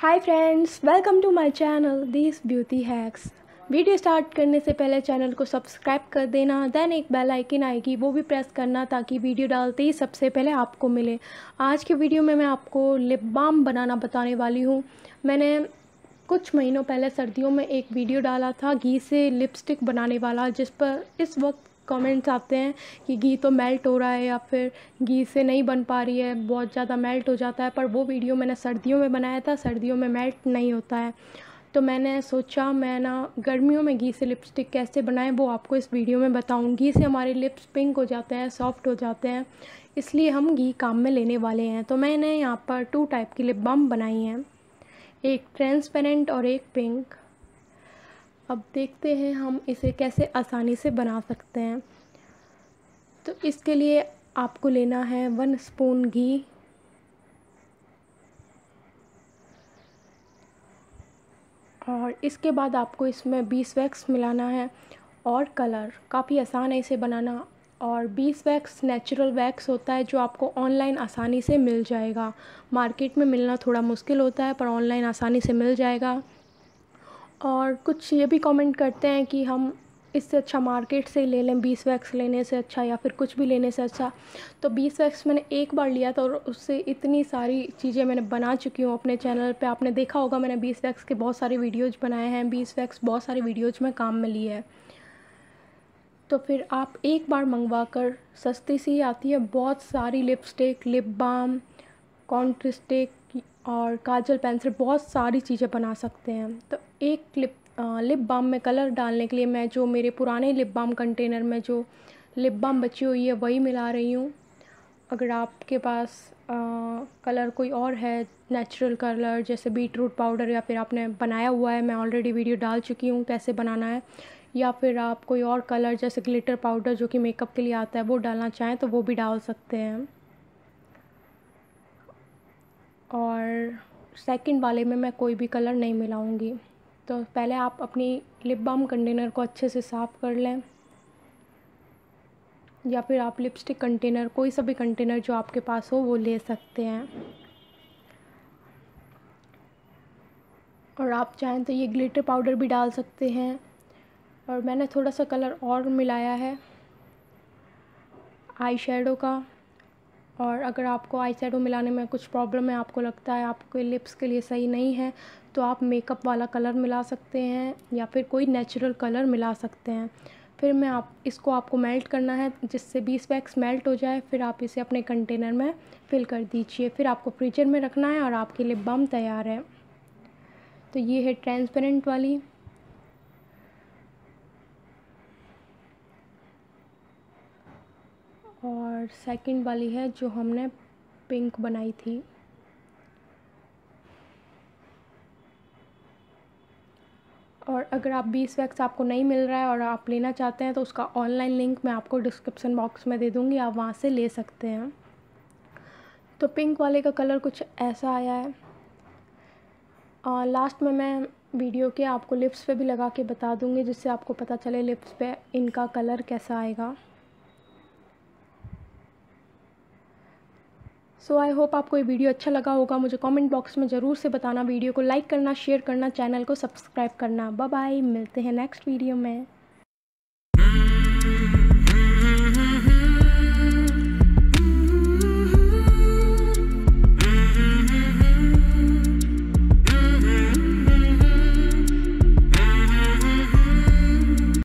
high friends welcome to my channel this beauty hacks video start करने से पहले channel को सब्सक्राइब कर देना देन एक बेल आइकन आएगी वो भी प्रेस करना ताकि वीडियो डालते ही सबसे पहले आपको मिले आज के वीडियो में मैं आपको लिप बाम बनाना बताने वाली हूँ मैंने कुछ महीनों पहले सर्दियों में एक वीडियो डाला था घी से लिपस्टिक बनाने वाला जिस पर इस वक्त कमेंट्स आते हैं कि घी तो मेल्ट हो रहा है या फिर घी से नहीं बन पा रही है बहुत ज़्यादा मेल्ट हो जाता है पर वो वीडियो मैंने सर्दियों में बनाया था सर्दियों में मेल्ट नहीं होता है तो मैंने सोचा मैं ना गर्मियों में घी से लिपस्टिक कैसे बनाएं वो आपको इस वीडियो में बताऊँ घी से हमारे लिप्स पिंक हो जाते हैं सॉफ्ट हो जाते हैं इसलिए हम घी काम में लेने वाले हैं तो मैंने यहाँ पर टू टाइप की लिप बम बनाई हैं एक ट्रांसपेरेंट और एक पिंक अब देखते हैं हम इसे कैसे आसानी से बना सकते हैं तो इसके लिए आपको लेना है वन स्पून घी और इसके बाद आपको इसमें बीस वैक्स मिलाना है और कलर काफ़ी आसान है इसे बनाना और बीस वैक्स नेचुरल वैक्स होता है जो आपको ऑनलाइन आसानी से मिल जाएगा मार्केट में मिलना थोड़ा मुश्किल होता है पर ऑनलाइन आसानी से मिल जाएगा और कुछ ये भी कमेंट करते हैं कि हम इससे अच्छा मार्केट से ही ले लें बीस वैक्स लेने से अच्छा या फिर कुछ भी लेने से अच्छा तो बीस वैक्स मैंने एक बार लिया था और उससे इतनी सारी चीज़ें मैंने बना चुकी हूँ अपने चैनल पे आपने देखा होगा मैंने बीस वैक्स के बहुत सारे वीडियोज़ बनाए हैं बीस वैक्स बहुत सारे वीडियोज़ में काम में लिए है तो फिर आप एक बार मंगवा कर सस्ती सी आती है बहुत सारी लिपस्टिक लिप बाम कॉन्ट्रिस्टिक और काजल पेंसिल बहुत सारी चीज़ें बना सकते हैं तो एक लिप लिप बाम में कलर डालने के लिए मैं जो मेरे पुराने लिप बाम कंटेनर में जो लिप बाम बची हुई है वही मिला रही हूँ अगर आपके पास आ, कलर कोई और है नेचुरल कलर जैसे बीट रूट पाउडर या फिर आपने बनाया हुआ है मैं ऑलरेडी वीडियो डाल चुकी हूँ कैसे बनाना है या फिर आप कोई और कलर जैसे ग्लिटर पाउडर जो कि मेकअप के लिए आता है वो डालना चाहें तो वो भी डाल सकते हैं और सेकंड वाले में मैं कोई भी कलर नहीं मिलाऊंगी तो पहले आप अपनी लिप बाम कंटेनर को अच्छे से साफ़ कर लें या फिर आप लिपस्टिक कंटेनर कोई सा भी कंटेनर जो आपके पास हो वो ले सकते हैं और आप चाहें तो ये ग्लिटर पाउडर भी डाल सकते हैं और मैंने थोड़ा सा कलर और मिलाया है आई शेडो का और अगर आपको आई मिलाने में कुछ प्रॉब्लम है आपको लगता है आपके लिप्स के लिए सही नहीं है तो आप मेकअप वाला कलर मिला सकते हैं या फिर कोई नेचुरल कलर मिला सकते हैं फिर मैं आप इसको आपको मेल्ट करना है जिससे बीस वैक्स मेल्ट हो जाए फिर आप इसे अपने कंटेनर में फिल कर दीजिए फिर आपको फ्रीजर में रखना है और आपके लिप बम तैयार है तो ये है ट्रांसपेरेंट वाली और सेकंड वाली है जो हमने पिंक बनाई थी और अगर आप बीस वैक्स आपको नहीं मिल रहा है और आप लेना चाहते हैं तो उसका ऑनलाइन लिंक मैं आपको डिस्क्रिप्शन बॉक्स में दे दूँगी आप वहाँ से ले सकते हैं तो पिंक वाले का कलर कुछ ऐसा आया है आ, लास्ट में मैं वीडियो के आपको लिप्स पे भी लगा के बता दूँगी जिससे आपको पता चले लिप्स पे इनका कलर कैसा आएगा सो आई होप आपको ये वीडियो अच्छा लगा होगा मुझे कमेंट बॉक्स में ज़रूर से बताना वीडियो को लाइक करना शेयर करना चैनल को सब्सक्राइब करना बाय बाय मिलते हैं नेक्स्ट वीडियो में